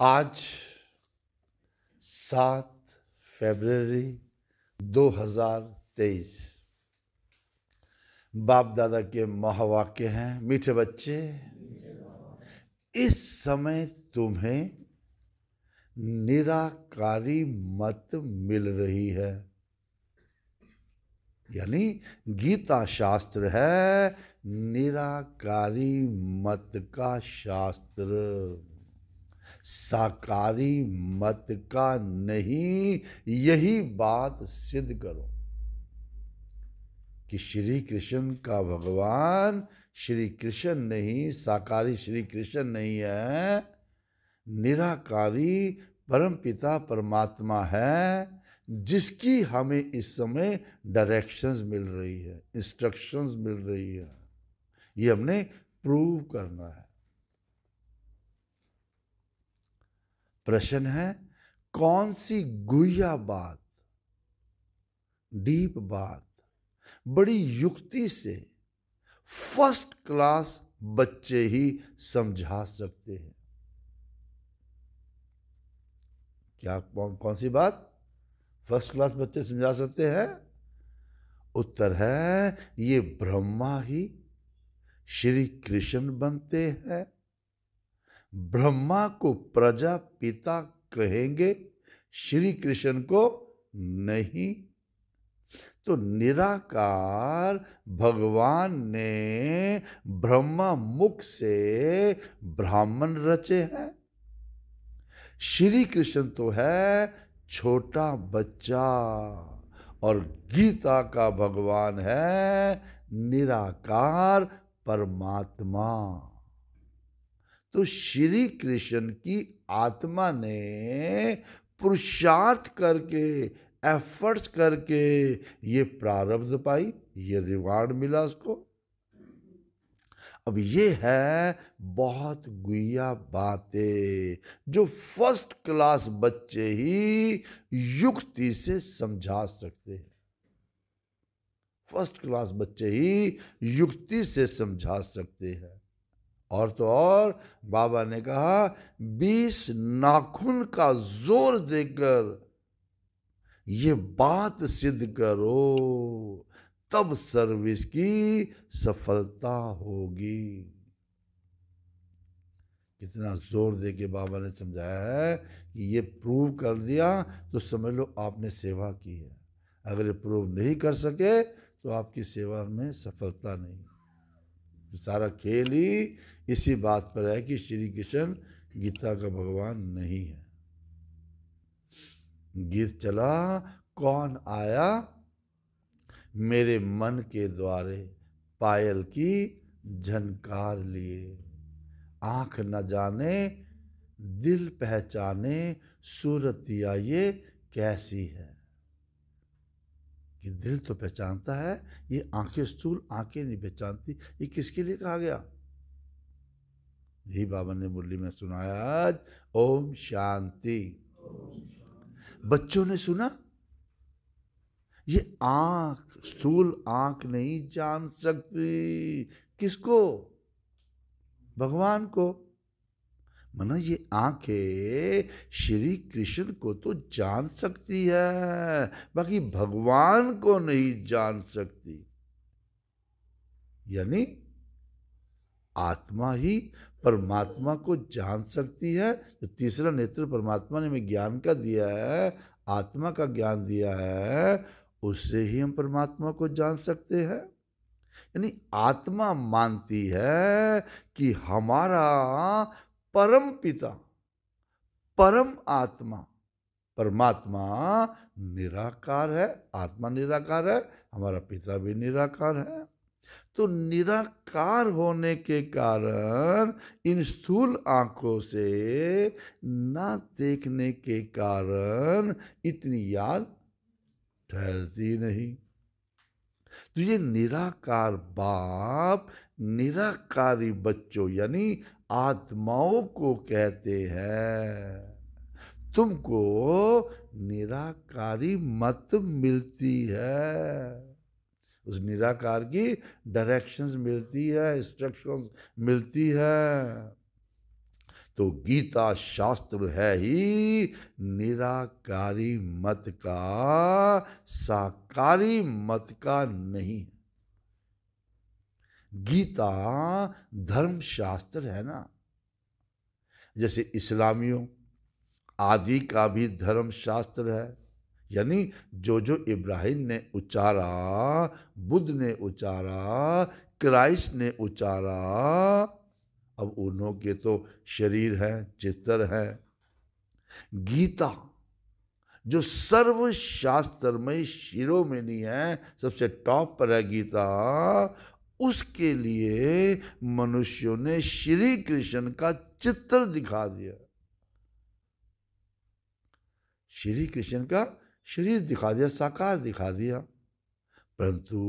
आज सात फेबररी 2023 बाप दादा के महावाक्य हैं मीठे बच्चे इस समय तुम्हें निराकारी मत मिल रही है यानी गीता शास्त्र है निराकारी मत का शास्त्र साकारी मत का नहीं यही बात सिद्ध करो कि श्री कृष्ण का भगवान श्री कृष्ण नहीं साकारी श्री कृष्ण नहीं है निराकारी परम पिता परमात्मा है जिसकी हमें इस समय डायरेक्शंस मिल रही है इंस्ट्रक्शंस मिल रही है ये हमने प्रूव करना है प्रश्न है कौन सी गुया बात डीप बात बड़ी युक्ति से फर्स्ट क्लास बच्चे ही समझा सकते हैं क्या कौन कौन सी बात फर्स्ट क्लास बच्चे समझा सकते हैं उत्तर है ये ब्रह्मा ही श्री कृष्ण बनते हैं ब्रह्मा को प्रजा पिता कहेंगे श्री कृष्ण को नहीं तो निराकार भगवान ने ब्रह्मा मुख से ब्राह्मण रचे हैं श्री कृष्ण तो है छोटा बच्चा और गीता का भगवान है निराकार परमात्मा तो श्री कृष्ण की आत्मा ने पुरुषार्थ करके एफर्ट्स करके ये प्रारब्ध पाई ये रिवार्ड मिला उसको अब ये है बहुत गुया बातें जो फर्स्ट क्लास बच्चे ही युक्ति से समझा सकते हैं फर्स्ट क्लास बच्चे ही युक्ति से समझा सकते हैं और तो और बाबा ने कहा बीस नाखून का जोर देकर ये बात सिद्ध करो तब सर्विस की सफलता होगी कितना जोर दे के बाबा ने समझाया है कि ये प्रूव कर दिया तो समझ लो आपने सेवा की है अगर ये प्रूव नहीं कर सके तो आपकी सेवा में सफलता नहीं सारा खेल ही इसी बात पर है कि श्री कृष्ण गीता का भगवान नहीं है गीत चला कौन आया मेरे मन के द्वारे पायल की झनकार लिए आंख न जाने दिल पहचाने सूरत या ये कैसी है कि दिल तो पहचानता है ये आंखें स्थूल आंखें नहीं पहचानती ये किसके लिए कहा गया यही बाबा ने मुरली में सुनाया आज ओम शांति बच्चों ने सुना ये आंख स्थूल आंख नहीं जान सकती किसको भगवान को मना ये आंखें श्री कृष्ण को तो जान सकती है बाकी भगवान को नहीं जान सकती यानी आत्मा ही परमात्मा को जान सकती है जो तीसरा नेत्र परमात्मा ने हमें ज्ञान का दिया है आत्मा का ज्ञान दिया है उससे ही हम परमात्मा को जान सकते हैं यानी आत्मा मानती है कि हमारा परम पिता परम आत्मा परमात्मा निराकार है आत्मा निराकार है हमारा पिता भी निराकार है तो निराकार होने के कारण इन स्थूल आंखों से ना देखने के कारण इतनी याद ठहरती नहीं तो ये निराकार बाप निराकारी बच्चों यानी आत्माओं को कहते हैं तुमको निराकारी मत मिलती है उस निराकार की डायरेक्शंस मिलती है इंस्ट्रक्शंस मिलती है तो गीता शास्त्र है ही निराकारी मत का साकारी मत का नहीं है गीता धर्म शास्त्र है ना जैसे इस्लामियों आदि का भी धर्म शास्त्र है यानी जो जो इब्राहिम ने उचारा बुद्ध ने उचारा क्राइस्ट ने उचारा अब उन्हों के तो शरीर हैं चित्र हैं गीता जो सर्व शास्त्रमय नहीं है सबसे टॉप पर है गीता उसके लिए मनुष्यों ने श्री कृष्ण का चित्र दिखा दिया श्री कृष्ण का शरीर दिखा दिया साकार दिखा दिया परंतु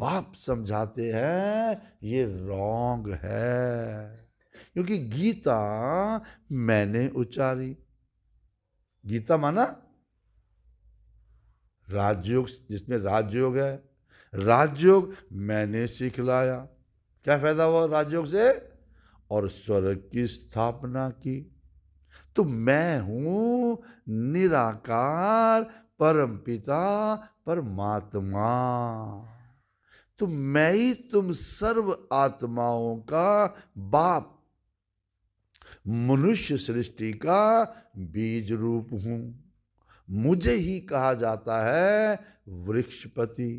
बाप समझाते हैं ये रॉन्ग है क्योंकि गीता मैंने उचारी गीता माना राजयोग जिसमें राजयोग है राजयोग मैंने सिखलाया क्या फायदा हुआ राजयोग से और स्वर्ग की स्थापना की तो मैं हूं निराकार परम पिता परमात्मा तो मैं ही तुम सर्व आत्माओं का बाप मनुष्य सृष्टि का बीज रूप हूं मुझे ही कहा जाता है वृक्षपति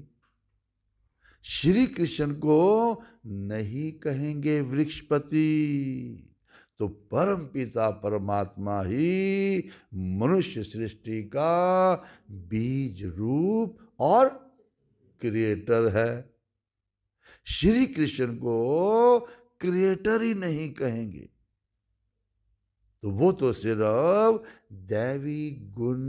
श्री कृष्ण को नहीं कहेंगे वृक्षपति तो परम पिता परमात्मा ही मनुष्य सृष्टि का बीज रूप और क्रिएटर है श्री कृष्ण को क्रिएटर ही नहीं कहेंगे तो वो तो सिर्फ दैवी गुण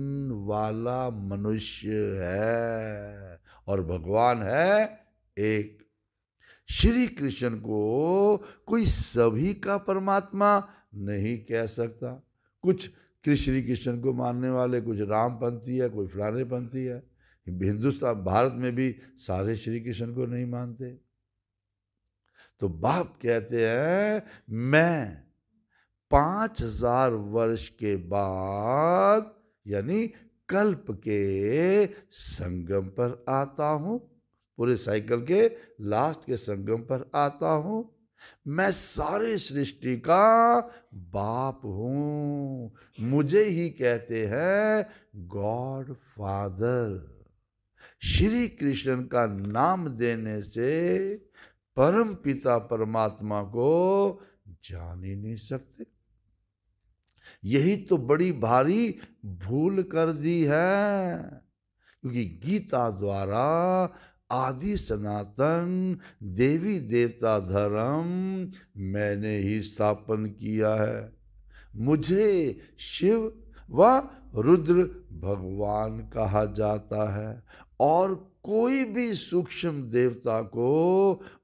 वाला मनुष्य है और भगवान है एक श्री कृष्ण को कोई सभी का परमात्मा नहीं कह सकता कुछ श्री कृष्ण को मानने वाले कुछ रामपंथी है कोई फलाने पंथी है हिंदुस्तान भारत में भी सारे श्री कृष्ण को नहीं मानते तो बाप कहते हैं मैं पांच हजार वर्ष के बाद यानी कल्प के संगम पर आता हूं पूरे साइकिल के लास्ट के संगम पर आता हूँ मैं सारी सृष्टि का बाप हूं मुझे ही कहते हैं गॉड फादर श्री कृष्ण का नाम देने से परम पिता परमात्मा को जान ही नहीं सकते यही तो बड़ी भारी भूल कर दी है क्योंकि गीता द्वारा आदि सनातन देवी देवता धर्म मैंने ही स्थापन किया है मुझे शिव व रुद्र भगवान कहा जाता है और कोई भी सूक्ष्म देवता को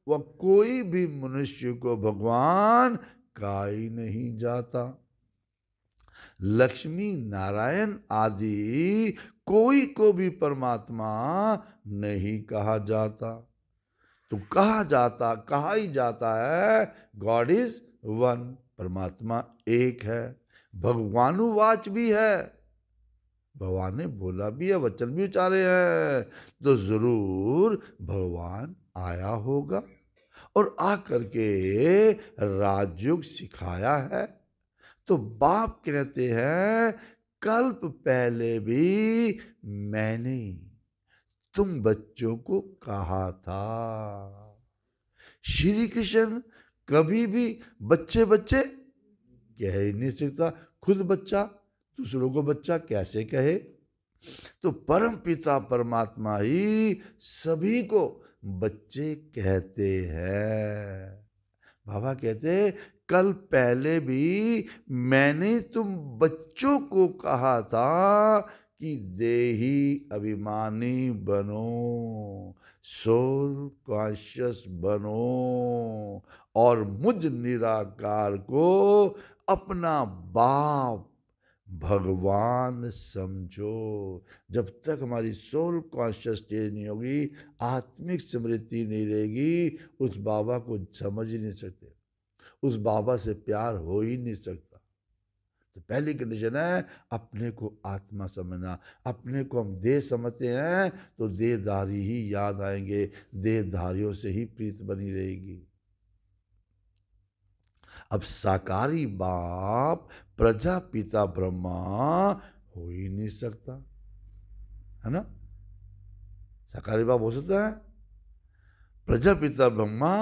व कोई भी मनुष्य को भगवान कहा ही नहीं जाता लक्ष्मी नारायण आदि कोई को भी परमात्मा नहीं कहा जाता तो कहा जाता कहा ही जाता है गॉड इज वन परमात्मा एक है भगवानुवाच भी है भगवान ने बोला भी है वचन भी उचारे हैं तो जरूर भगवान आया होगा और आकर के राजयोग सिखाया है तो बाप कहते हैं कल्प पहले भी मैंने तुम बच्चों को कहा था श्री कृष्ण कभी भी बच्चे बच्चे कह ही नहीं सकता खुद बच्चा दूसरों को बच्चा कैसे कहे तो परम पिता परमात्मा ही सभी को बच्चे कहते हैं बाबा कहते कल पहले भी मैंने तुम बच्चों को कहा था कि देही अभिमानी बनो सोल कॉन्शियस बनो और मुझ निराकार को अपना बाप भगवान समझो जब तक हमारी सोल कॉन्शियस चेंज नहीं होगी आत्मिक स्मृति नहीं रहेगी उस बाबा को समझ ही नहीं सकते उस बाबा से प्यार हो ही नहीं सकता तो पहली कंडीशन है अपने को आत्मा समझना अपने को हम देह समझते हैं तो देहधारी ही याद आएंगे देहधारियों से ही प्रीत बनी रहेगी अब साकारी बाप प्रजा पिता ब्रह्मा हो ही नहीं सकता है ना साकारी बाप हो सकता है प्रजा पिता ब्रह्मा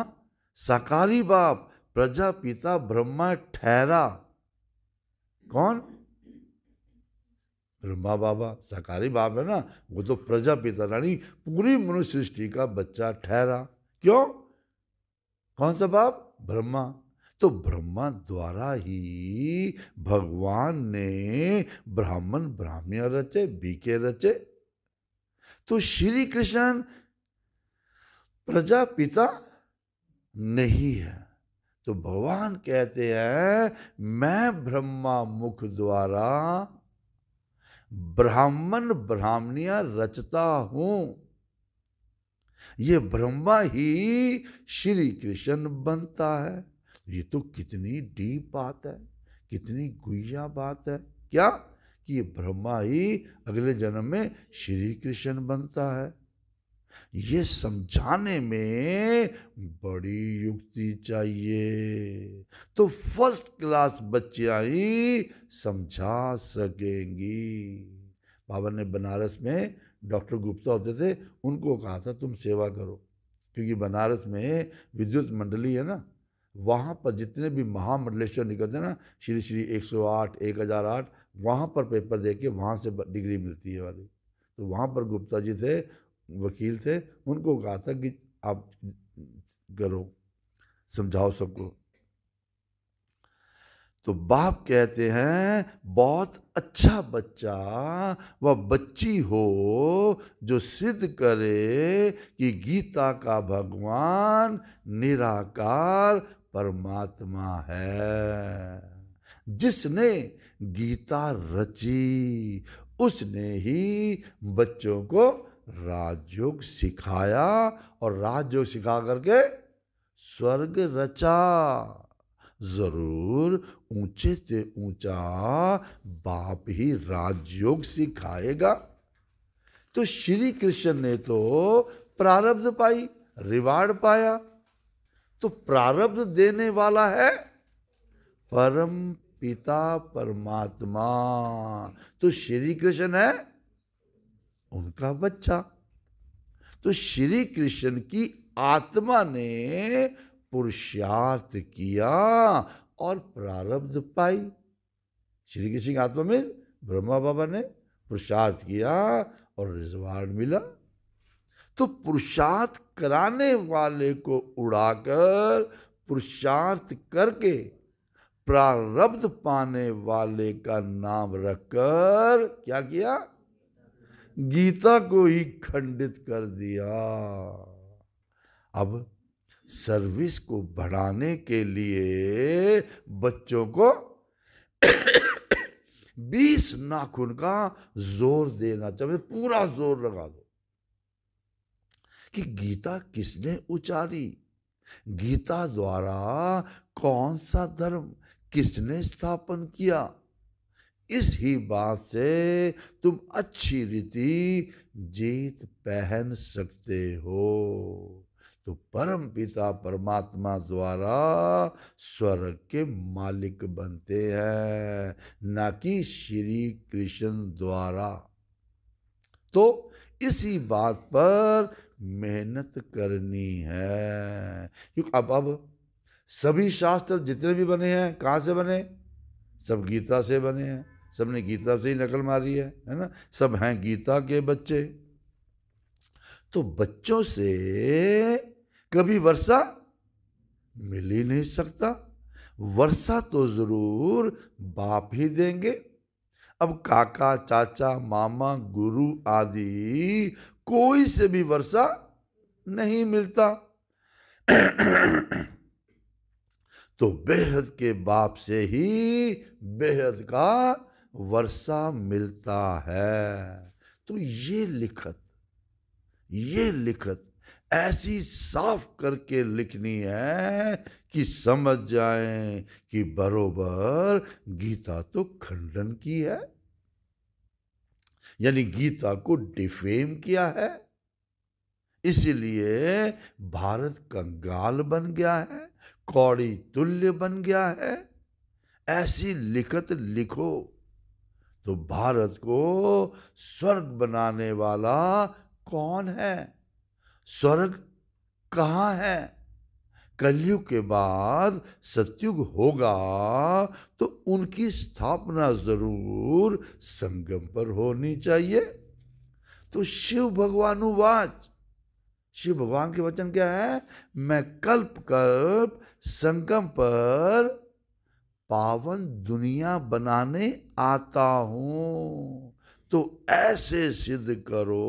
साकारी बाप प्रजापिता ब्रह्मा ठहरा कौन ब्रह्मा बाबा सकारी बाप है ना वो तो प्रजापिता रानी पूरी मनुष्य सृष्टि का बच्चा ठहरा क्यों कौन सा बाप ब्रह्मा तो ब्रह्मा द्वारा ही भगवान ने ब्राह्मण ब्राह्मण रचे बीके रचे तो श्री कृष्ण प्रजापिता नहीं है तो भगवान कहते हैं मैं ब्रह्मा मुख द्वारा ब्राह्मण ब्राह्मणिया रचता हूं ये ब्रह्मा ही श्री कृष्ण बनता है ये तो कितनी डीप बात है कितनी गुहिया बात है क्या कि ये ब्रह्मा ही अगले जन्म में श्री कृष्ण बनता है ये समझाने में बड़ी युक्ति चाहिए तो फर्स्ट क्लास बच्चिया ही समझा सकेंगी बाबा ने बनारस में डॉक्टर गुप्ता होते थे उनको कहा था तुम सेवा करो क्योंकि बनारस में विद्युत मंडली है ना वहाँ पर जितने भी महामंडलेश्वर निकलते हैं ना श्री श्री 108 1008 वहाँ पर पेपर दे के वहाँ से डिग्री मिलती है वाली तो वहाँ पर गुप्ता जी थे वकील थे उनको कहा था कि आप करो समझाओ सबको तो बाप कहते हैं बहुत अच्छा बच्चा व बच्ची हो जो सिद्ध करे कि गीता का भगवान निराकार परमात्मा है जिसने गीता रची उसने ही बच्चों को राजयोग सिखाया और राजयोग सिखा करके स्वर्ग रचा जरूर ऊंचे से ऊंचा बाप ही राजयोग सिखाएगा तो श्री कृष्ण ने तो प्रारब्ध पाई रिवार्ड पाया तो प्रारब्ध देने वाला है परम पिता परमात्मा तो श्री कृष्ण है उनका बच्चा तो श्री कृष्ण की आत्मा ने पुरुषार्थ किया और प्रारब्ध पाई श्री कृष्ण की आत्मा में ब्रह्मा बाबा ने पुरुषार्थ किया और रिजवार्ड मिला तो पुरुषार्थ कराने वाले को उड़ाकर पुरुषार्थ करके प्रारब्ध पाने वाले का नाम रखकर क्या किया गीता को ही खंडित कर दिया अब सर्विस को बढ़ाने के लिए बच्चों को बीस नाखून का जोर देना चाहिए पूरा जोर लगा दो कि गीता किसने उचारी गीता द्वारा कौन सा धर्म किसने स्थापन किया इस ही बात से तुम अच्छी रीति जीत पहन सकते हो तो परम पिता परमात्मा द्वारा स्वर्ग के मालिक बनते हैं न कि श्री कृष्ण द्वारा तो इसी बात पर मेहनत करनी है क्योंकि अब अब सभी शास्त्र जितने भी बने हैं कहाँ से बने सब गीता से बने हैं सब ने गीता से ही नकल मारी है है ना सब हैं गीता के बच्चे तो बच्चों से कभी वर्षा मिल ही नहीं सकता वर्षा तो जरूर बाप ही देंगे अब काका चाचा मामा गुरु आदि कोई से भी वर्षा नहीं मिलता तो बेहद के बाप से ही बेहद का वर्षा मिलता है तो ये लिखत ये लिखत ऐसी साफ करके लिखनी है कि समझ जाए कि बरोबर गीता तो खंडन की है यानी गीता को डिफेम किया है इसलिए भारत कंगाल बन गया है कौड़ी तुल्य बन गया है ऐसी लिखत लिखो तो भारत को स्वर्ग बनाने वाला कौन है स्वर्ग कहाँ है कलयुग के बाद सतयुग होगा तो उनकी स्थापना जरूर संगम पर होनी चाहिए तो शिव भगवानुवाच शिव भगवान के वचन क्या है मैं कल्प कल्प संगम पर पावन दुनिया बनाने आता हूं तो ऐसे सिद्ध करो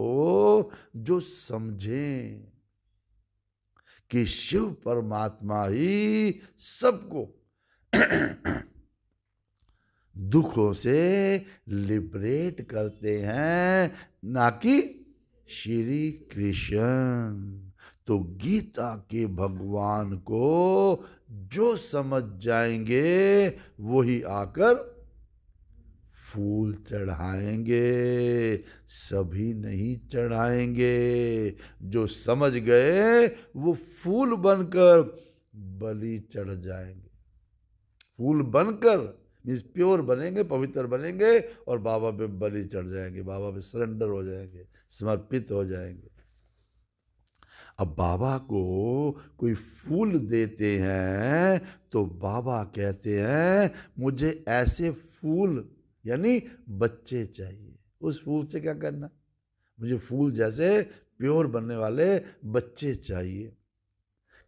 जो समझे कि शिव परमात्मा ही सबको दुखों से लिबरेट करते हैं ना कि श्री कृष्ण तो गीता के भगवान को जो समझ जाएंगे वही आकर फूल चढ़ाएंगे सभी नहीं चढ़ाएंगे जो समझ गए वो फूल बनकर बलि चढ़ जाएंगे फूल बनकर मीन्स प्योर बनेंगे पवित्र बनेंगे और बाबा पे बलि चढ़ जाएंगे बाबा पे सरेंडर हो जाएंगे समर्पित हो जाएंगे अब बाबा को कोई फूल देते हैं तो बाबा कहते हैं मुझे ऐसे फूल यानी बच्चे चाहिए उस फूल से क्या करना मुझे फूल जैसे प्योर बनने वाले बच्चे चाहिए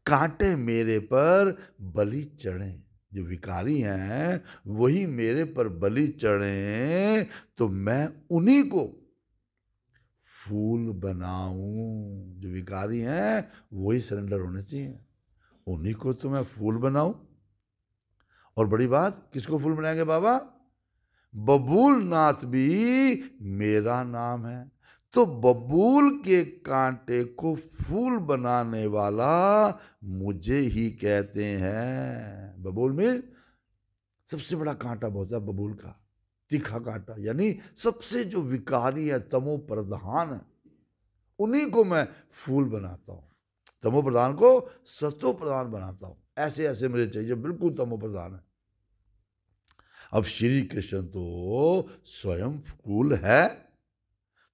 कांटे मेरे पर बलि चढ़े जो विकारी हैं वही मेरे पर बलि चढ़े तो मैं उन्हीं को फूल बनाऊं जो विकारी हैं वही सरेंडर होने चाहिए उन्हीं को तो मैं फूल बनाऊं और बड़ी बात किसको फूल बनाएंगे बाबा बबूल नाथ भी मेरा नाम है तो बबूल के कांटे को फूल बनाने वाला मुझे ही कहते हैं बबूल में सबसे बड़ा कांटा बहुत है बबूल का तीखा कांटा यानी सबसे जो विकारी है तमो प्रधान है उन्हीं को मैं फूल बनाता हूँ तमो प्रधान को सतो प्रधान बनाता हूँ ऐसे ऐसे मुझे चाहिए बिल्कुल तमो प्रधान है अब श्री कृष्ण तो स्वयं फूल है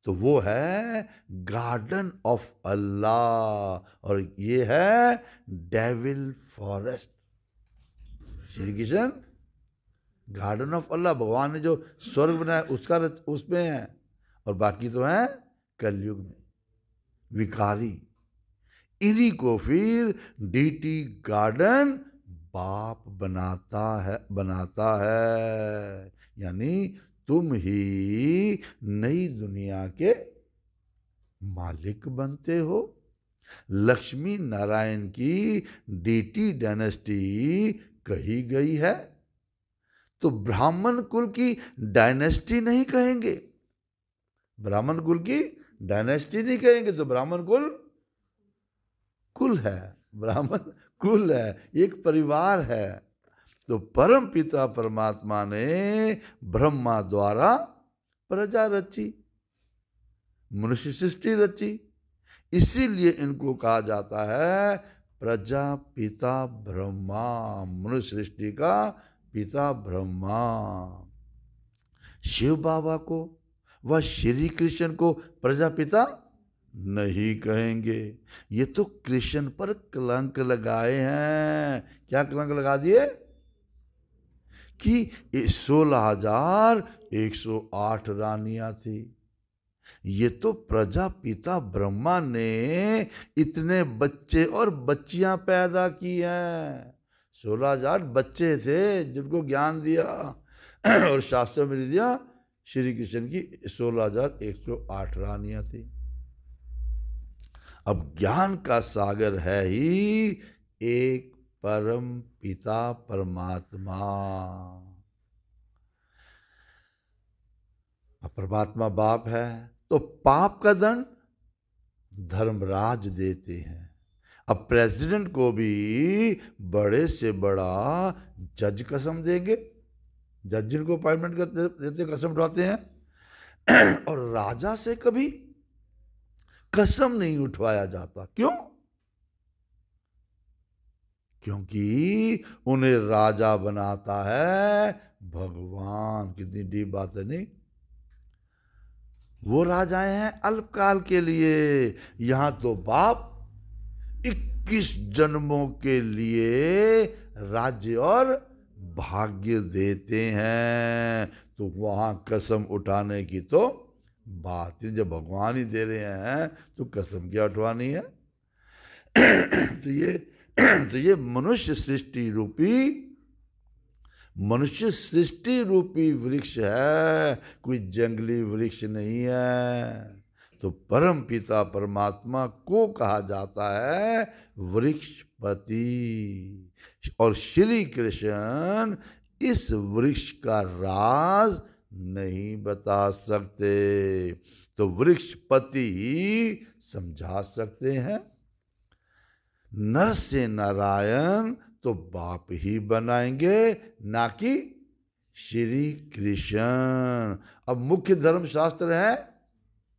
तो वो है गार्डन ऑफ अल्लाह और ये है devil forest Shri Krishna garden of Allah भगवान ने जो स्वर्ग बनाया उसका उसमें है और बाकी तो है कलयुग में विकारी इन्हीं को फिर डीटी गार्डन बाप बनाता है बनाता है यानी तुम ही नई दुनिया के मालिक बनते हो लक्ष्मी नारायण की डीटी डायनेस्टी कही गई है तो ब्राह्मण कुल की डायनेस्टी नहीं कहेंगे ब्राह्मण कुल की डायनेस्टी नहीं कहेंगे तो ब्राह्मण कुल कुल है ब्राह्मण कुल है एक परिवार है तो परम पिता परमात्मा ने ब्रह्मा द्वारा प्रजा रची मनुष्य सृष्टि रची इसीलिए इनको कहा जाता है प्रजा पिता ब्रह्मा मनुष्य सृष्टि का पिता ब्रह्मा शिव बाबा को व श्री कृष्ण को प्रजापिता नहीं कहेंगे ये तो कृष्ण पर कलंक लगाए हैं क्या कलंक लगा दिए कि सोलह हजार एक सौ आठ रानियां थी ये तो प्रजापिता ब्रह्मा ने इतने बच्चे और बच्चियां पैदा की हैं सोलह हजार बच्चे थे जिनको ज्ञान दिया और शास्त्र में दिया श्री कृष्ण की सोलह हजार एक सौ आठ रानियां थी अब ज्ञान का सागर है ही एक परम पिता परमात्मा परमात्मा बाप है तो पाप का दंड धर्मराज देते हैं अब प्रेसिडेंट को भी बड़े से बड़ा जज कसम देंगे जज जिनको अपॉइंटमेंट करते देते कसम उठाते हैं और राजा से कभी कसम नहीं उठवाया जाता क्यों क्योंकि उन्हें राजा बनाता है भगवान कितनी डीप बात है नहीं वो राजाएं हैं अल्पकाल के लिए यहां तो बाप इक्कीस जन्मों के लिए राज्य और भाग्य देते हैं तो वहाँ कसम उठाने की तो बात जब भगवान ही दे रहे हैं तो कसम क्या उठवानी है तो ये तो ये मनुष्य सृष्टि रूपी मनुष्य सृष्टि रूपी वृक्ष है कोई जंगली वृक्ष नहीं है तो परम पिता परमात्मा को कहा जाता है वृक्षपति और श्री कृष्ण इस वृक्ष का राज नहीं बता सकते तो वृक्षपति ही समझा सकते हैं नर से नारायण तो बाप ही बनाएंगे ना कि श्री कृष्ण अब मुख्य धर्मशास्त्र है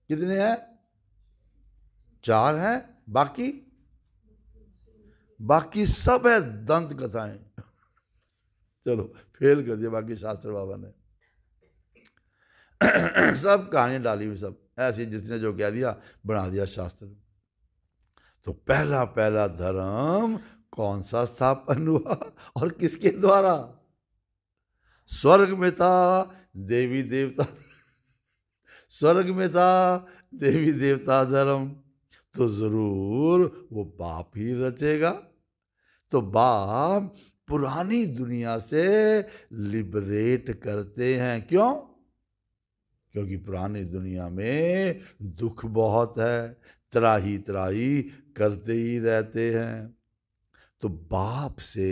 कितने हैं चार हैं बाकी बाकी सब है दंत कथाएं चलो फेल कर दिया बाकी शास्त्र बाबा ने सब कहानी डाली हुई सब ऐसी जिसने जो कह दिया बना दिया शास्त्र तो पहला पहला धर्म कौन सा स्थापन हुआ और किसके द्वारा स्वर्ग में था देवी देवता स्वर्ग में था देवी देवता धर्म तो जरूर वो बाप ही रचेगा तो बाप पुरानी दुनिया से लिबरेट करते हैं क्यों क्योंकि पुरानी दुनिया में दुख बहुत है त्राही त्राही करते ही रहते हैं तो बाप से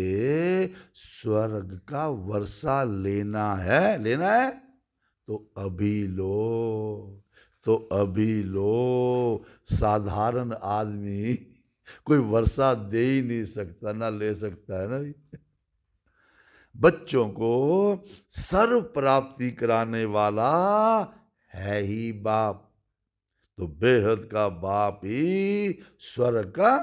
स्वर्ग का वर्षा लेना है लेना है तो अभी लो तो अभी लो साधारण आदमी कोई वर्षा दे ही नहीं सकता ना ले सकता है ना बच्चों को सर्व प्राप्ति कराने वाला है ही बाप तो बेहद का बाप ही स्वर का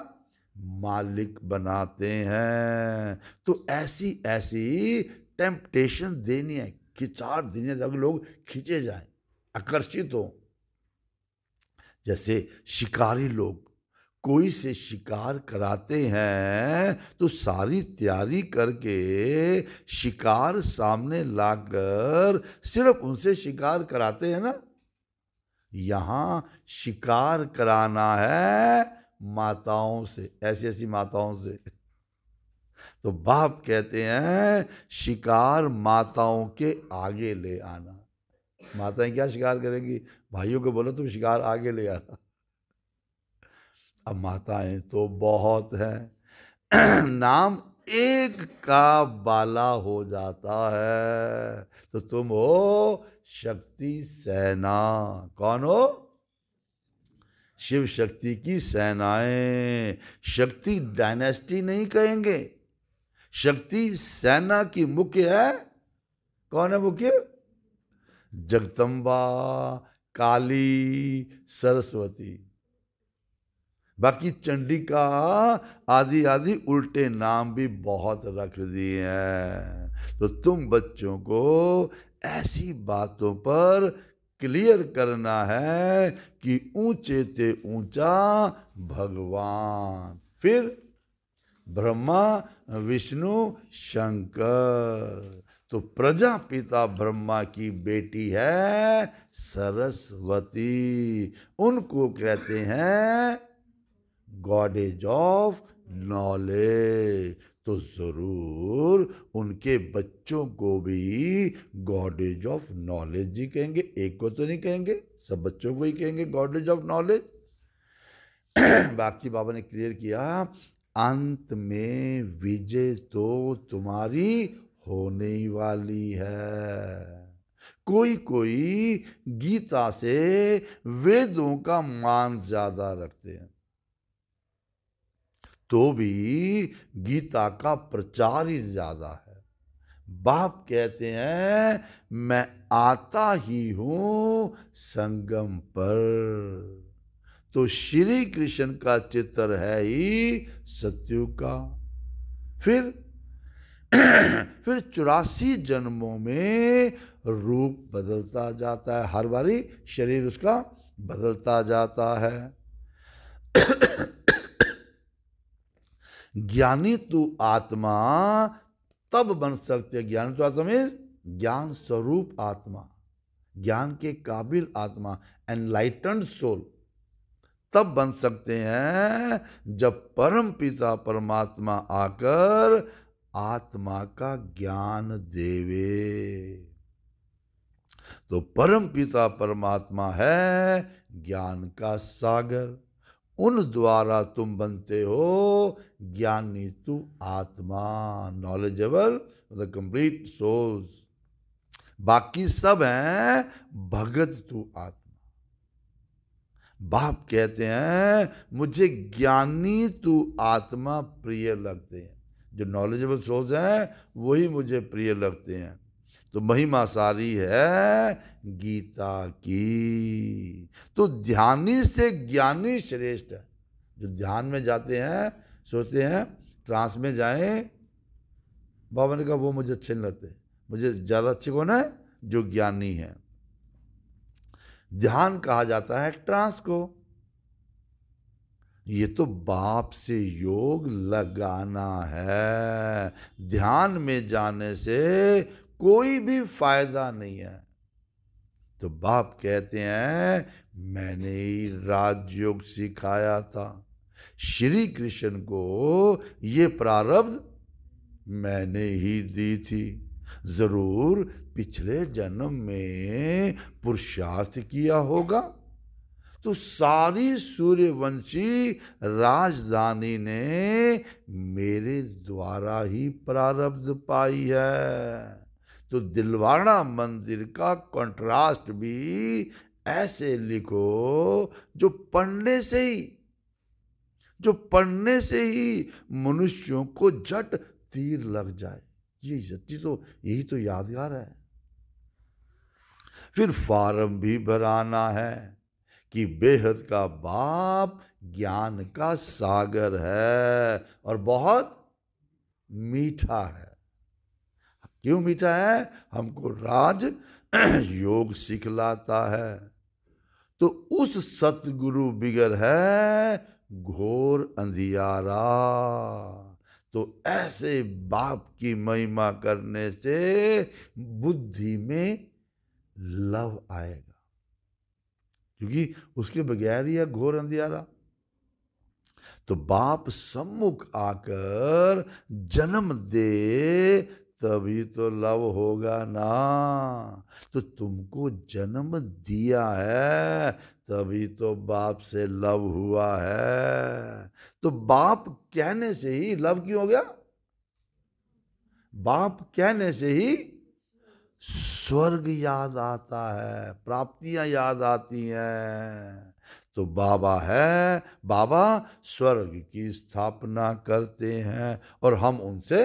मालिक बनाते हैं तो ऐसी ऐसी टेम्पटेशन देनी है कि चार दिन तक लोग खींचे जाएं आकर्षित हों जैसे शिकारी लोग कोई से शिकार कराते हैं तो सारी तैयारी करके शिकार सामने लाकर सिर्फ उनसे शिकार कराते हैं ना यहाँ शिकार कराना है माताओं से ऐसी ऐसी माताओं से तो बाप कहते हैं शिकार माताओं के आगे ले आना माताएं क्या शिकार करेंगी भाइयों को बोलो तुम शिकार आगे ले आना अब माताएं तो बहुत हैं नाम एक का बाला हो जाता है तो तुम हो शक्ति सेना कौन हो शिव शक्ति की सेनाएं शक्ति डायनेस्टी नहीं कहेंगे शक्ति सेना की मुख्य है कौन है मुख्य जगदम्बा काली सरस्वती बाकी चंडिका आदि आदि उल्टे नाम भी बहुत रख दिए हैं तो तुम बच्चों को ऐसी बातों पर क्लियर करना है कि ऊंचे ते ऊंचा भगवान फिर ब्रह्मा विष्णु शंकर तो प्रजापिता ब्रह्मा की बेटी है सरस्वती उनको कहते हैं गॉडेज ऑफ नॉलेज तो ज़रूर उनके बच्चों को भी गॉडेज ऑफ नॉलेज ही कहेंगे एक को तो नहीं कहेंगे सब बच्चों को ही कहेंगे गॉडेज ऑफ नॉलेज बाकी बाबा ने क्लियर किया अंत में विजय तो तुम्हारी होने वाली है कोई कोई गीता से वेदों का मान ज्यादा रखते हैं तो भी गीता का प्रचार ही ज्यादा है बाप कहते हैं मैं आता ही हूं संगम पर तो श्री कृष्ण का चित्र है ही सत्यु का फिर फिर चौरासी जन्मों में रूप बदलता जाता है हर बारी शरीर उसका बदलता जाता है ज्ञानी तू आत्मा तब बन सकते हैं ज्ञानी तो आत्मा ज्ञान स्वरूप आत्मा ज्ञान के काबिल आत्मा एनलाइटन सोल तब बन सकते हैं जब परम पिता परमात्मा आकर आत्मा का ज्ञान देवे तो परम पिता परमात्मा है ज्ञान का सागर उन द्वारा तुम बनते हो ज्ञानी तू आत्मा नॉलेजेबल द कंप्लीट सोल्स बाकी सब हैं भगत तू आत्मा बाप कहते हैं मुझे ज्ञानी तू आत्मा प्रिय लगते हैं जो नॉलेजेबल सोल्स हैं वही मुझे प्रिय लगते हैं तो महिमा सारी है गीता की तो ध्यानी से ज्ञानी श्रेष्ठ है जो ध्यान में जाते हैं सोचते हैं ट्रांस में जाए बाबा ने कहा वो मुझे अच्छे नहीं लगते मुझे ज़्यादा अच्छे कौन है जो ज्ञानी है ध्यान कहा जाता है ट्रांस को ये तो बाप से योग लगाना है ध्यान में जाने से कोई भी फायदा नहीं है तो बाप कहते हैं मैंने ही राजयोग सिखाया था श्री कृष्ण को ये प्रारब्ध मैंने ही दी थी जरूर पिछले जन्म में पुरुषार्थ किया होगा तो सारी सूर्यवंशी राजधानी ने मेरे द्वारा ही प्रारब्ध पाई है तो दिलवाड़ा मंदिर का कंट्रास्ट भी ऐसे लिखो जो पढ़ने से ही जो पढ़ने से ही मनुष्यों को झट तीर लग जाए ये सच्ची तो यही तो यादगार है फिर फार्म भी भराना है कि बेहद का बाप ज्ञान का सागर है और बहुत मीठा है क्यों मीठा है हमको राज योग सिखलाता है तो उस सतगुरु बिगर है घोर अंधियारा तो ऐसे बाप की महिमा करने से बुद्धि में लव आएगा क्योंकि उसके बगैर यह घोर अंधियारा तो बाप सम्मुख आकर जन्म दे तभी तो लव होगा ना तो तुमको जन्म दिया है तभी तो बाप से लव हुआ है तो बाप कहने से ही लव क्यों हो गया बाप कहने से ही स्वर्ग याद आता है प्राप्तियां याद आती हैं तो बाबा है बाबा स्वर्ग की स्थापना करते हैं और हम उनसे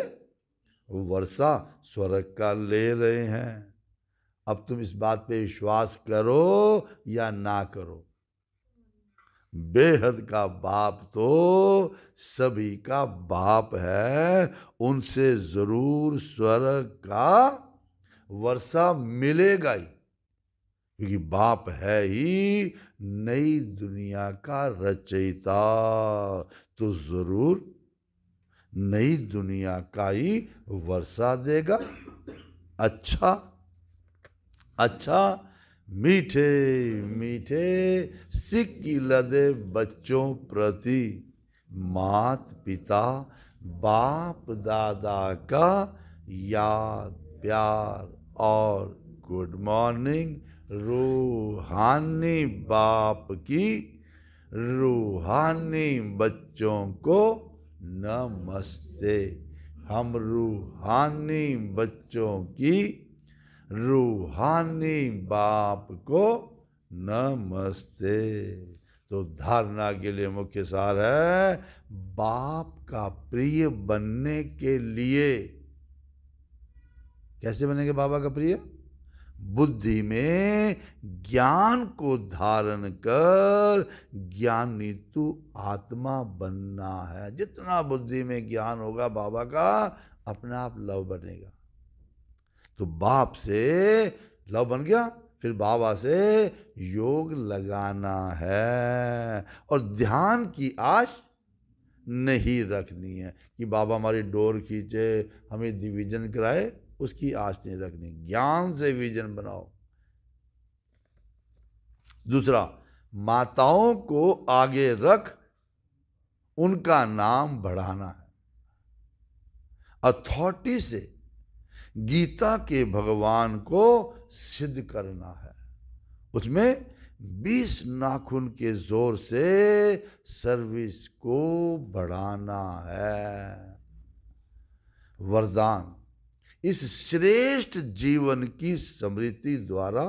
वर्षा स्वर्ग का ले रहे हैं अब तुम इस बात पे विश्वास करो या ना करो बेहद का बाप तो सभी का बाप है उनसे जरूर स्वर्ग का वर्षा मिलेगा ही क्योंकि बाप है ही नई दुनिया का रचयिता तो जरूर नई दुनिया का ही वर्षा देगा अच्छा अच्छा मीठे मीठे सिक्की लदे बच्चों प्रति मात पिता बाप दादा का याद प्यार और गुड मॉर्निंग रूहानी बाप की रूहानी बच्चों को नमस्ते हम रूहानी बच्चों की रूहानी बाप को नमस्ते तो धारणा के लिए मुख्य सार है बाप का प्रिय बनने के लिए कैसे बनेंगे बाबा का प्रिय बुद्धि में ज्ञान को धारण कर ज्ञानी तू आत्मा बनना है जितना बुद्धि में ज्ञान होगा बाबा का अपना आप लव बनेगा तो बाप से लव बन गया फिर बाबा से योग लगाना है और ध्यान की आश नहीं रखनी है कि बाबा हमारी डोर खींचे हमें डिवीजन कराए उसकी आश नहीं रखनी ज्ञान से विजन बनाओ दूसरा माताओं को आगे रख उनका नाम बढ़ाना है अथॉरिटी से गीता के भगवान को सिद्ध करना है उसमें बीस नाखून के जोर से सर्विस को बढ़ाना है वरदान इस श्रेष्ठ जीवन की समृद्धि द्वारा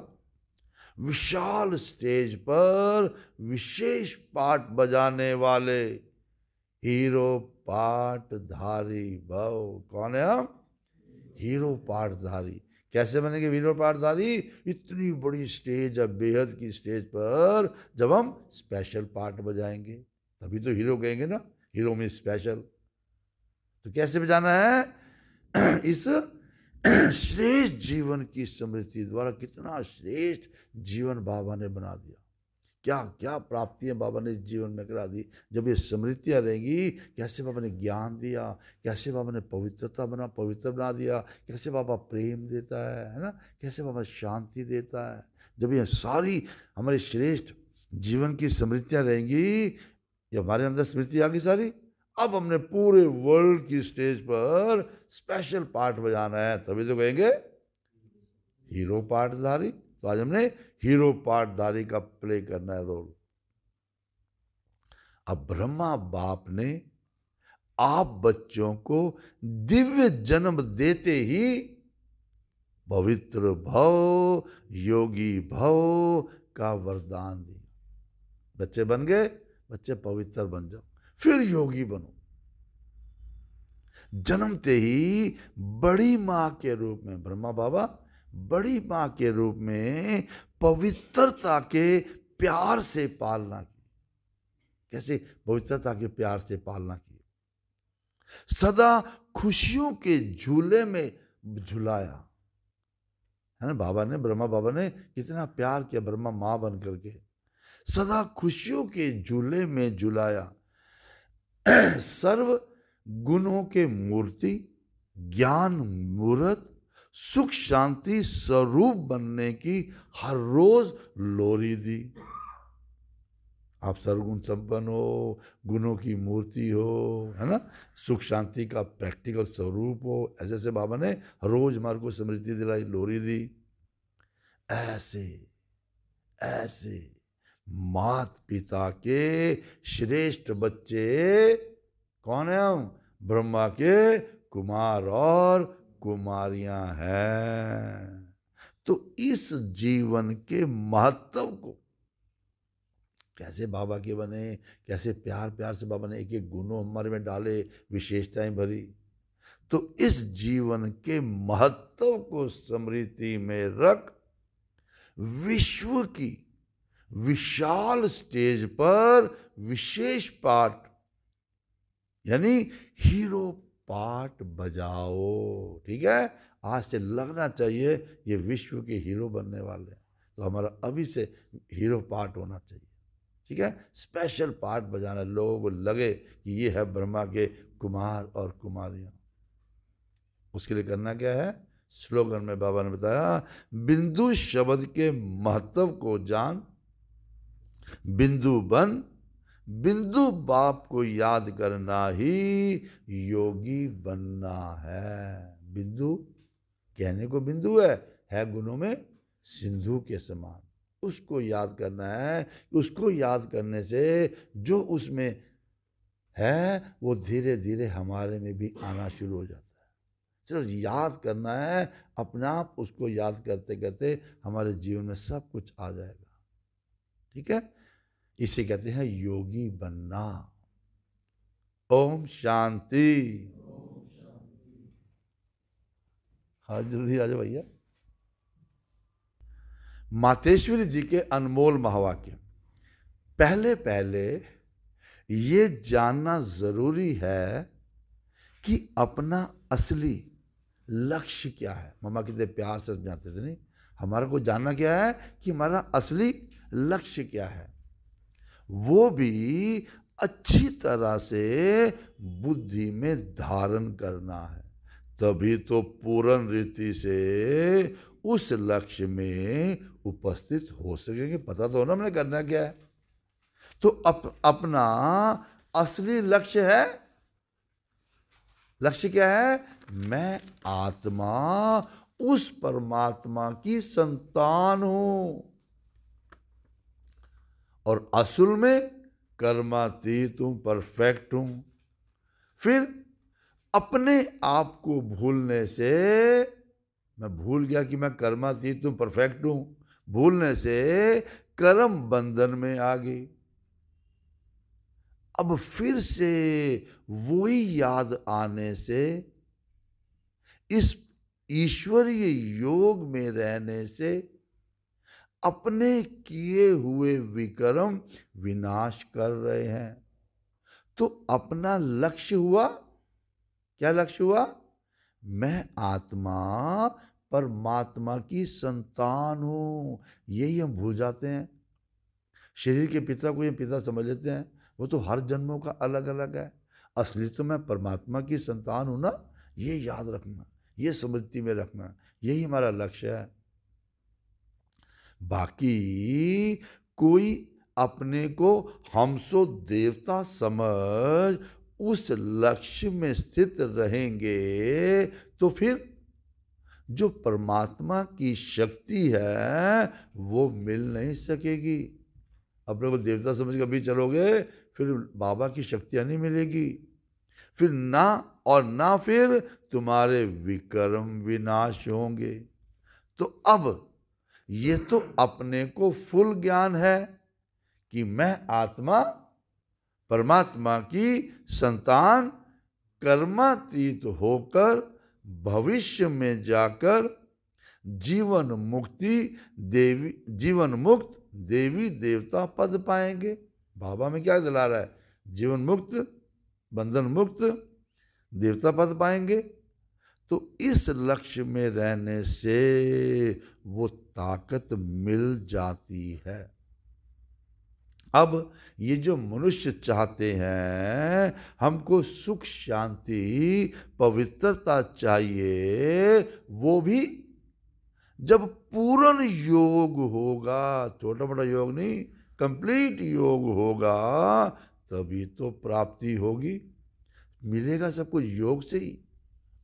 विशाल स्टेज पर विशेष पाठ बजाने वाले हीरो पाठधारी भव कौन है हम हीरो पाठधारी कैसे बनेंगे हीरो पाठधारी इतनी बड़ी स्टेज अब बेहद की स्टेज पर जब हम स्पेशल पार्ट बजाएंगे तभी तो हीरो कहेंगे ना हीरो में स्पेशल तो कैसे बजाना है इस श्रेष्ठ जीवन की समृद्धि द्वारा कितना श्रेष्ठ जीवन बाबा ने बना दिया क्या क्या प्राप्तियां बाबा ने जीवन में करा दी जब ये समृद्धियाँ रहेंगी कैसे बाबा ने ज्ञान दिया कैसे बाबा ने पवित्रता बना पवित्र बना दिया कैसे बाबा प्रेम देता है है ना कैसे बाबा शांति देता है जब ये सारी हमारे श्रेष्ठ जीवन की समृद्धियाँ रहेंगी ये हमारे अंदर स्मृति आ गई सारी अब हमने पूरे वर्ल्ड की स्टेज पर स्पेशल पार्ट बजाना है तभी तो कहेंगे हीरो पार्टधारी तो आज हमने हीरो पार्टधारी का प्ले करना है रोल अब ब्रह्मा बाप ने आप बच्चों को दिव्य जन्म देते ही पवित्र भव योगी भव का वरदान दिया बच्चे बन गए बच्चे पवित्र बन जाओ फिर योगी बनो जन्मते ही बड़ी मां के रूप में ब्रह्मा बाबा बड़ी मां के रूप में पवित्रता के प्यार से पालना की कैसे पवित्रता के प्यार से पालना की सदा खुशियों के झूले में झुलाया है ना बाबा ने ब्रह्मा बाबा ने कितना प्यार किया ब्रह्मा मां बन करके सदा खुशियों के झूले में झुलाया सर्व गुणों के मूर्ति ज्ञान मूर्त सुख शांति स्वरूप बनने की हर रोज लोरी दी आप सर्वगुण संपन्न हो गुणों की मूर्ति हो है ना सुख शांति का प्रैक्टिकल स्वरूप हो ऐसे ऐसे बाबा ने रोज हमारे को समृद्धि दिलाई लोरी दी ऐसे ऐसे मात पिता के श्रेष्ठ बच्चे कौन है हम ब्रह्मा के कुमार और कुमारियां हैं तो इस जीवन के महत्व को कैसे बाबा के बने कैसे प्यार प्यार से बाबा ने एक एक गुणों हमारे में डाले विशेषताएं भरी तो इस जीवन के महत्व को स्मृति में रख विश्व की विशाल स्टेज पर विशेष पाठ यानी हीरो पाठ बजाओ ठीक है आज से लगना चाहिए ये विश्व के हीरो बनने वाले हैं तो हमारा अभी से हीरो पार्ट होना चाहिए ठीक है स्पेशल पार्ट बजाना लोगों को लगे कि ये है ब्रह्मा के कुमार और कुमारियां उसके लिए करना क्या है स्लोगन में बाबा ने बताया बिंदु शब्द के महत्व को जान बिंदु बन बिंदु बाप को याद करना ही योगी बनना है बिंदु कहने को बिंदु है है गुणों में सिंधु के समान उसको याद करना है उसको याद करने से जो उसमें है वो धीरे धीरे हमारे में भी आना शुरू हो जाता है सिर्फ याद करना है अपने आप उसको याद करते करते हमारे जीवन में सब कुछ आ जाएगा ठीक है इसे कहते हैं योगी बनना ओम शांति हाँ जल्दी आ जाओ भैया मातेश्वरी जी के अनमोल महावाक्य पहले पहले ये जानना जरूरी है कि अपना असली लक्ष्य क्या है मामा कितने प्यार से समझाते थे नहीं हमारा को जानना क्या है कि हमारा असली लक्ष्य क्या है वो भी अच्छी तरह से बुद्धि में धारण करना है तभी तो पूर्ण रीति से उस लक्ष्य में उपस्थित हो सकेंगे पता तो ना हमने करना क्या है तो अप, अपना असली लक्ष्य है लक्ष्य क्या है मैं आत्मा उस परमात्मा की संतान हूं और असल में कर्मातीत हूँ परफेक्ट हूँ फिर अपने आप को भूलने से मैं भूल गया कि मैं कर्मातीत हूँ परफेक्ट हूँ भूलने से कर्म बंधन में आ गई अब फिर से वही याद आने से इस ईश्वरीय योग में रहने से अपने किए हुए विक्रम विनाश कर रहे हैं तो अपना लक्ष्य हुआ क्या लक्ष्य हुआ मैं आत्मा परमात्मा की संतान हूं यही हम भूल जाते हैं शरीर के पिता को ये पिता समझ लेते हैं वो तो हर जन्मों का अलग अलग है असली तो मैं परमात्मा की संतान हूं ना ये याद रखना ये स्मृति में रखना यही हमारा लक्ष्य है बाकी कोई अपने को हमसो देवता समझ उस लक्ष्य में स्थित रहेंगे तो फिर जो परमात्मा की शक्ति है वो मिल नहीं सकेगी अपने को देवता समझ कभी चलोगे फिर बाबा की शक्तियाँ नहीं मिलेगी फिर ना और ना फिर तुम्हारे विक्रम विनाश होंगे तो अब ये तो अपने को फुल ज्ञान है कि मैं आत्मा परमात्मा की संतान कर्मातीत होकर भविष्य में जाकर जीवन मुक्ति देवी जीवन मुक्त देवी देवता पद पाएंगे बाबा में क्या दिला रहा है जीवन मुक्त बंधन मुक्त देवता पद पाएंगे तो इस लक्ष्य में रहने से वो ताकत मिल जाती है अब ये जो मनुष्य चाहते हैं हमको सुख शांति पवित्रता चाहिए वो भी जब पूर्ण योग होगा छोटा मोटा योग नहीं कंप्लीट योग होगा तभी तो प्राप्ति होगी मिलेगा सबको योग से ही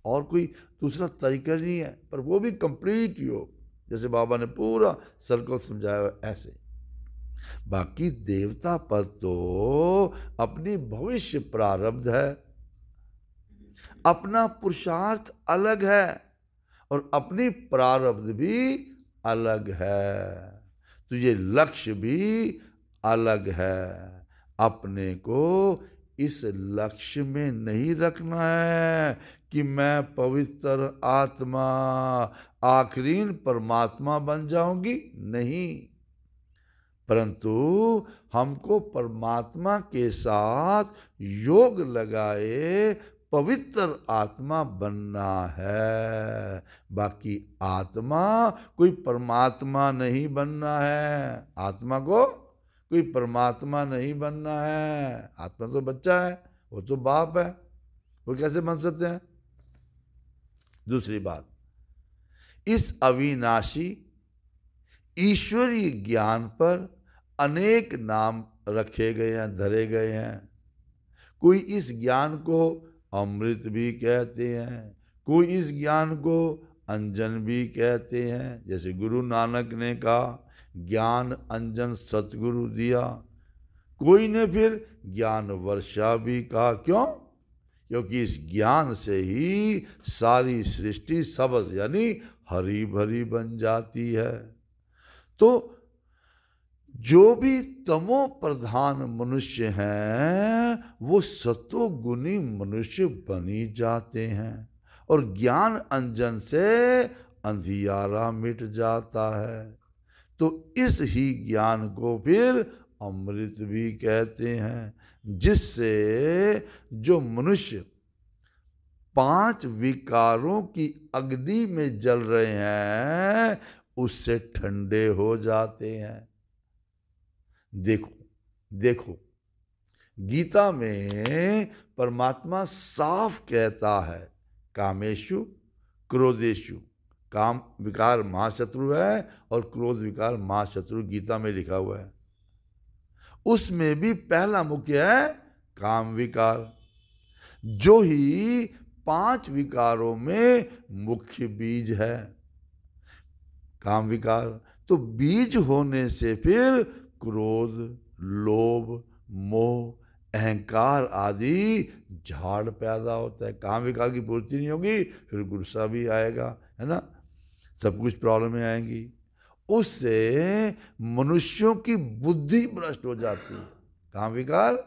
और कोई दूसरा तरीका नहीं है पर वो भी कंप्लीट योग जैसे बाबा ने पूरा सर्कल समझाया ऐसे बाकी देवता पर तो अपनी भविष्य प्रारब्ध है अपना पुरुषार्थ अलग है और अपनी प्रारब्ध भी अलग है तो ये लक्ष्य भी अलग है अपने को इस लक्ष्य में नहीं रखना है कि मैं पवित्र आत्मा आखरीन परमात्मा बन जाऊंगी नहीं परंतु हमको परमात्मा के साथ योग लगाए पवित्र आत्मा बनना है बाकी आत्मा कोई परमात्मा नहीं बनना है आत्मा को कोई परमात्मा नहीं बनना है आत्मा तो बच्चा है वो तो बाप है वो कैसे बन सकते हैं दूसरी बात इस अविनाशी ईश्वरीय ज्ञान पर अनेक नाम रखे गए हैं धरे गए हैं कोई इस ज्ञान को अमृत भी कहते हैं कोई इस ज्ञान को अंजन भी कहते हैं जैसे गुरु नानक ने कहा ज्ञान अंजन सतगुरु दिया कोई ने फिर ज्ञान वर्षा भी कहा क्यों क्योंकि इस ज्ञान से ही सारी सृष्टि सबज यानी हरी भरी बन जाती है तो जो भी तमो प्रधान मनुष्य हैं वो सतोगुणी मनुष्य बनी जाते हैं और ज्ञान अंजन से अंधियारा मिट जाता है तो इस ही ज्ञान को फिर अमृत भी कहते हैं जिससे जो मनुष्य पांच विकारों की अग्नि में जल रहे हैं उससे ठंडे हो जाते हैं देखो देखो गीता में परमात्मा साफ कहता है कामेशु क्रोधेशु काम विकार महाशत्रु है और क्रोध विकार महाशत्रु गीता में लिखा हुआ है उसमें भी पहला मुख्य है काम विकार जो ही पांच विकारों में मुख्य बीज है काम विकार तो बीज होने से फिर क्रोध लोभ मोह अहंकार आदि झाड़ पैदा होता है काम विकार की पूर्ति नहीं होगी फिर गुस्सा भी आएगा है ना सब कुछ प्रॉब्लमें आएंगी उससे मनुष्यों की बुद्धि भ्रष्ट हो जाती है कहाँ विकार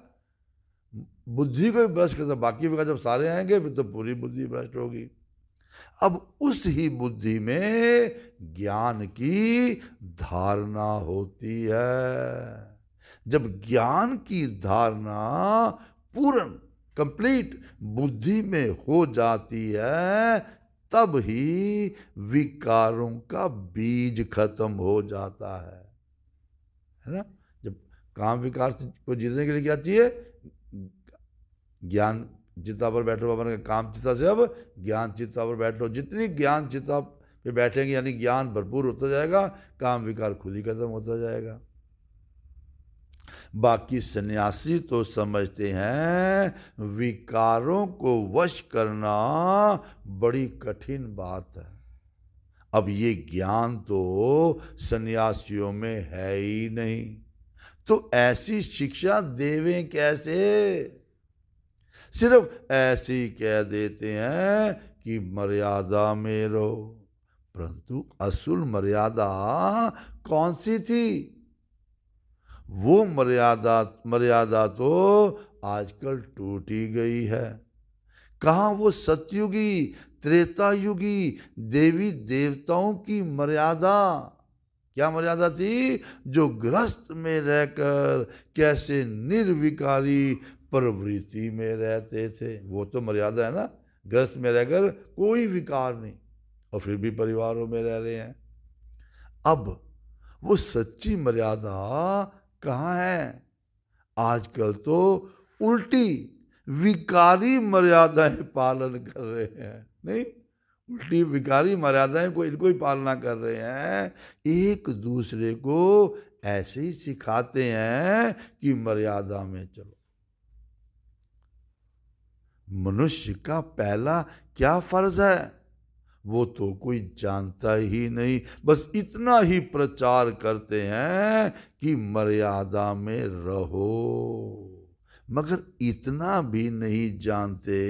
बुद्धि को भी भ्रष्ट करता बाकी विकार जब सारे आएंगे फिर तो पूरी बुद्धि भ्रष्ट होगी अब उस ही बुद्धि में ज्ञान की धारणा होती है जब ज्ञान की धारणा पूर्ण कंप्लीट बुद्धि में हो जाती है तब ही विकारों का बीज खत्म हो जाता है है ना जब काम विकार को जीतने के लिए क्या चाहिए ज्ञान चित्ता पर बैठो बाबा ने काम चित्ता से अब ज्ञान चित्ता पर बैठो जितनी ज्ञान चित्ता पे बैठेंगे यानी ज्ञान भरपूर होता जाएगा काम विकार खुद ही खत्म होता जाएगा बाकी सन्यासी तो समझते हैं विकारों को वश करना बड़ी कठिन बात है अब ये ज्ञान तो सन्यासियों में है ही नहीं तो ऐसी शिक्षा देवे कैसे सिर्फ ऐसी कह देते हैं कि मर्यादा में रहो परंतु असुल मर्यादा कौन सी थी वो मर्यादा मर्यादा तो आजकल टूटी गई है कहाँ वो सतयुगी त्रेता युगी देवी देवताओं की मर्यादा क्या मर्यादा थी जो ग्रस्त में रहकर कैसे निर्विकारी प्रवृत्ति में रहते थे वो तो मर्यादा है ना ग्रस्त में रहकर कोई विकार नहीं और फिर भी परिवारों में रह रहे हैं अब वो सच्ची मर्यादा कहाँ है आजकल तो उल्टी विकारी मर्यादाएं पालन कर रहे हैं नहीं उल्टी विकारी मर्यादाएं को इनको ही पालना कर रहे हैं एक दूसरे को ऐसे ही सिखाते हैं कि मर्यादा में चलो मनुष्य का पहला क्या फर्ज है वो तो कोई जानता ही नहीं बस इतना ही प्रचार करते हैं कि मर्यादा में रहो मगर इतना भी नहीं जानते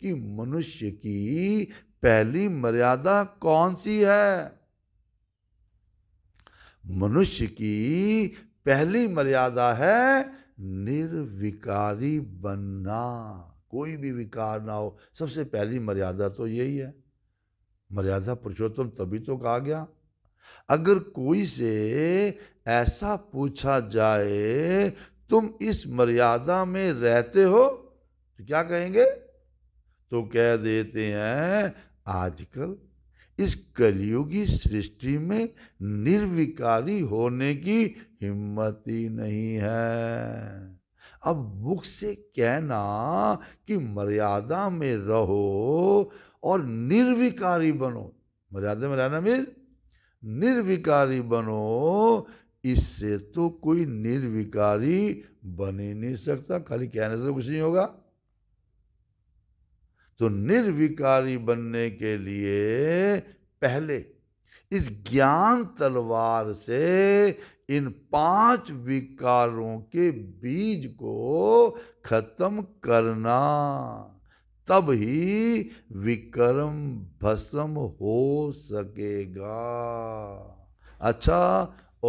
कि मनुष्य की पहली मर्यादा कौन सी है मनुष्य की पहली मर्यादा है निर्विकारी बनना कोई भी विकार ना हो सबसे पहली मर्यादा तो यही है मर्यादा पुरुषोत्तम तभी तो कहा गया अगर कोई से ऐसा पूछा जाए तुम इस मर्यादा में रहते हो तो क्या कहेंगे तो कह देते हैं आजकल इस कलियुगी सृष्टि में निर्विकारी होने की हिम्मत ही नहीं है अब मुख से कहना कि मर्यादा में रहो और निर्विकारी बनो मर्यादा में रहना निर्विकारी बनो इससे तो कोई निर्विकारी बन ही नहीं सकता खाली कहने से तो कुछ नहीं होगा तो निर्विकारी बनने के लिए पहले इस ज्ञान तलवार से इन पांच विकारों के बीज को खत्म करना तब ही विक्रम भस्म हो सकेगा अच्छा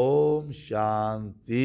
ओम शांति